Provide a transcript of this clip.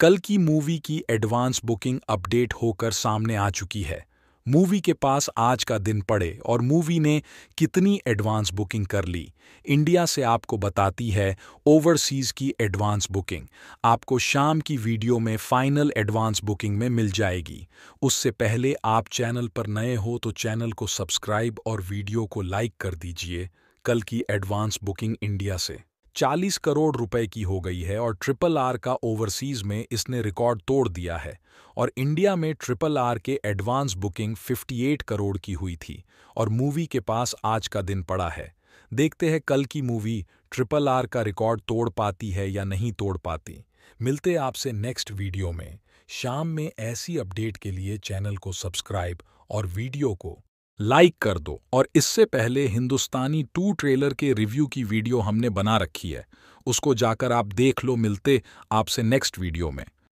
कल की मूवी की एडवांस बुकिंग अपडेट होकर सामने आ चुकी है मूवी के पास आज का दिन पड़े और मूवी ने कितनी एडवांस बुकिंग कर ली इंडिया से आपको बताती है ओवरसीज की एडवांस बुकिंग आपको शाम की वीडियो में फाइनल एडवांस बुकिंग में मिल जाएगी उससे पहले आप चैनल पर नए हो तो चैनल को सब्सक्राइब और वीडियो को लाइक कर दीजिए कल की एडवांस बुकिंग इंडिया से 40 करोड़ रुपए की हो गई है और ट्रिपल आर का ओवरसीज में इसने रिकॉर्ड तोड़ दिया है और इंडिया में ट्रिपल आर के एडवांस बुकिंग 58 करोड़ की हुई थी और मूवी के पास आज का दिन पड़ा है देखते हैं कल की मूवी ट्रिपल आर का रिकॉर्ड तोड़ पाती है या नहीं तोड़ पाती मिलते आपसे नेक्स्ट वीडियो में शाम में ऐसी अपडेट के लिए चैनल को सब्सक्राइब और वीडियो को लाइक कर दो और इससे पहले हिंदुस्तानी टू ट्रेलर के रिव्यू की वीडियो हमने बना रखी है उसको जाकर आप देख लो मिलते आपसे नेक्स्ट वीडियो में